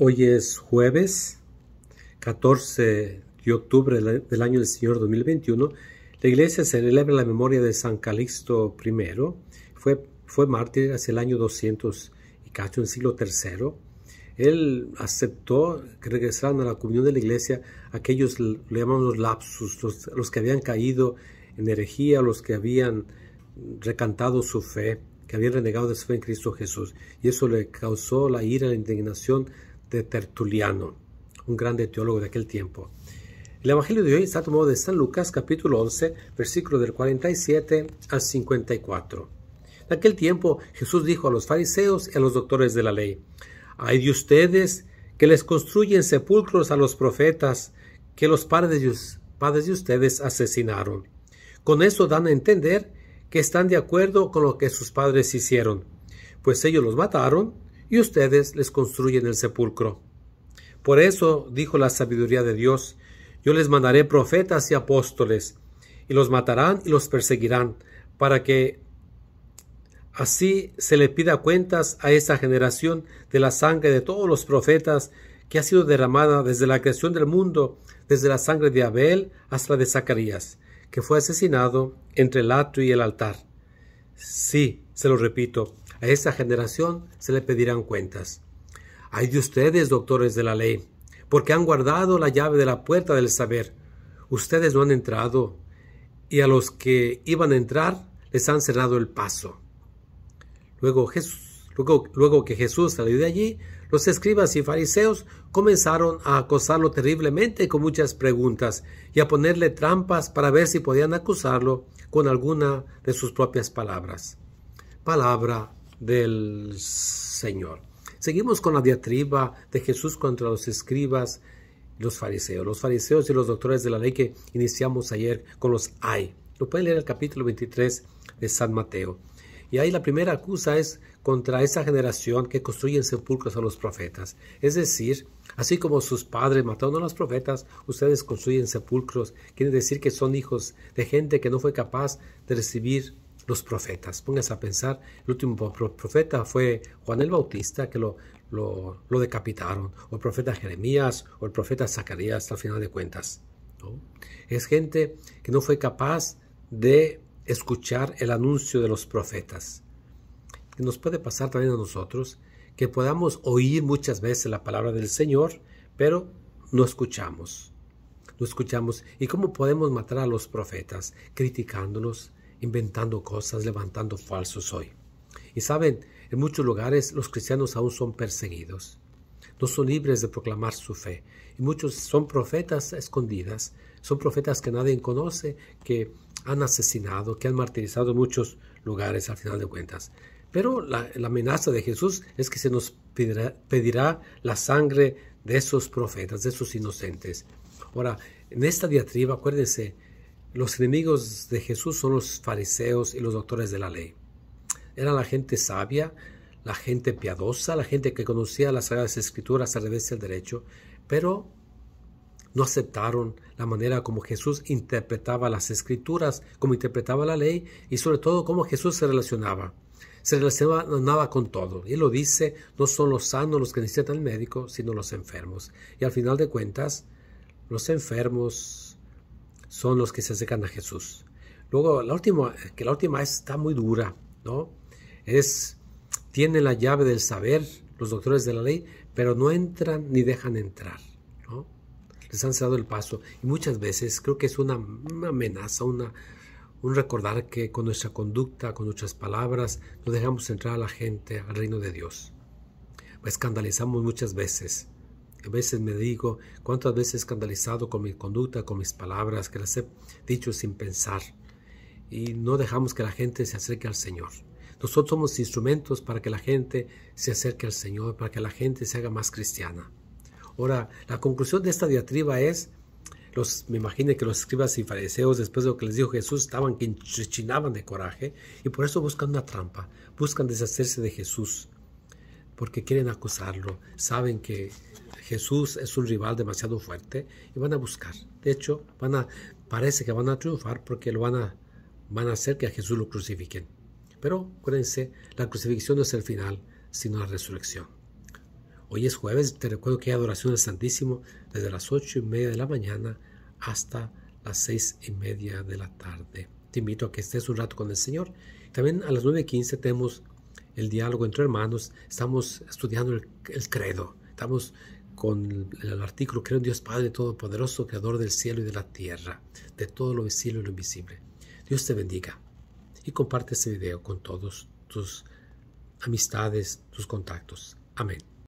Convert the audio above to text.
Hoy es jueves 14 de octubre del año del Señor 2021. La iglesia celebra la memoria de San Calixto I. Fue, fue mártir hacia el año 200 y casi en el siglo III. Él aceptó que regresaran a la comunión de la iglesia aquellos, le llamamos los lapsus, los, que habían caído en herejía, los que habían recantado su fe, que habían renegado de su fe en Cristo Jesús. Y eso le causó la ira, la indignación de Tertuliano, un grande teólogo de aquel tiempo. El Evangelio de hoy está tomado de San Lucas capítulo 11, versículo del 47 al 54. En aquel tiempo Jesús dijo a los fariseos y a los doctores de la ley, Hay de ustedes que les construyen sepulcros a los profetas que los padres de, padres de ustedes asesinaron. Con eso dan a entender que están de acuerdo con lo que sus padres hicieron, pues ellos los mataron y ustedes les construyen el sepulcro. Por eso dijo la sabiduría de Dios, yo les mandaré profetas y apóstoles, y los matarán y los perseguirán, para que así se le pida cuentas a esa generación de la sangre de todos los profetas que ha sido derramada desde la creación del mundo, desde la sangre de Abel hasta la de Zacarías, que fue asesinado entre el atrio y el altar. Sí, se lo repito, a esa generación se le pedirán cuentas. Hay de ustedes, doctores de la ley, porque han guardado la llave de la puerta del saber. Ustedes no han entrado, y a los que iban a entrar les han cerrado el paso. Luego, Jesús, luego, luego que Jesús salió de allí, los escribas y fariseos comenzaron a acosarlo terriblemente con muchas preguntas y a ponerle trampas para ver si podían acusarlo con alguna de sus propias palabras. Palabra del Señor. Seguimos con la diatriba de Jesús contra los escribas los fariseos. Los fariseos y los doctores de la ley que iniciamos ayer con los hay. Lo pueden leer el capítulo 23 de San Mateo. Y ahí la primera acusa es contra esa generación que construyen sepulcros a los profetas. Es decir, así como sus padres mataron a los profetas, ustedes construyen sepulcros. Quiere decir que son hijos de gente que no fue capaz de recibir los profetas. Pónganse a pensar, el último profeta fue Juan el Bautista, que lo, decapitaron, o el profeta Jeremías, o el profeta Zacarías, al final de cuentas. Es gente que no fue capaz de escuchar el anuncio de los profetas. Que nos puede pasar también a nosotros, que podamos oír muchas veces la palabra del Señor, pero no escuchamos. No escuchamos. ¿Y cómo podemos matar a los profetas? Criticándolos, inventando cosas, levantando falsos hoy. Y saben, en muchos lugares los cristianos aún son perseguidos. No son libres de proclamar su fe. Y muchos son profetas escondidas, son profetas que nadie conoce, que han asesinado, que han martirizado muchos lugares al final de cuentas. Pero la, amenaza de Jesús es que se nos pedirá la sangre de esos profetas, de esos inocentes. Ahora, en esta diatriba, acuérdense, los enemigos de Jesús son los fariseos y los doctores de la ley. Eran la gente sabia, la gente piadosa, la gente que conocía las Sagradas Escrituras al revés del derecho, pero no aceptaron la manera como Jesús interpretaba las Escrituras, como interpretaba la ley y sobre todo cómo Jesús se relacionaba. Se relacionaba con todo. Y lo dice, no son los sanos los que necesitan el médico, sino los enfermos. Y al final de cuentas, los enfermos son los que se acercan a Jesús. Luego, la última, que la última está muy dura, ¿no? Es, tiene la llave del saber los doctores de la ley, pero no entran ni dejan entrar, ¿no? Les han cerrado el paso. Y muchas veces creo que es una, amenaza, un recordar que con nuestra conducta, con nuestras palabras, no dejamos entrar a la gente al reino de Dios. escandalizamos muchas veces veces me digo, cuántas veces he escandalizado con mi conducta, con mis palabras, que las he dicho sin pensar. Y no dejamos que la gente se acerque al Señor. Nosotros somos instrumentos para que la gente se acerque al Señor, para que la gente se haga más cristiana. Ahora, la conclusión de esta diatriba es, los, me imagino que los escribas y fariseos, después de lo que les dijo Jesús, estaban que chinaban de coraje y por eso buscan una trampa, buscan deshacerse de Jesús, porque quieren acusarlo, saben que Jesús es un rival demasiado fuerte y van a buscar. De hecho, van parece que van a triunfar porque lo van a, van a hacer que a Jesús lo crucifiquen. Pero acuérdense, la crucifixión no es el final, sino la resurrección. Hoy es jueves, te recuerdo que hay adoración al Santísimo desde las ocho y media de la mañana hasta las seis y media de la tarde. Te invito a que estés un rato con el Señor. También a las 9.15 tenemos el diálogo entre hermanos, estamos estudiando el, credo, estamos con el artículo Creo en Dios Padre Todopoderoso, Creador del cielo y de la tierra, de todo lo visible y lo invisible. Dios te bendiga y comparte este video con todos tus amistades, tus contactos. Amén.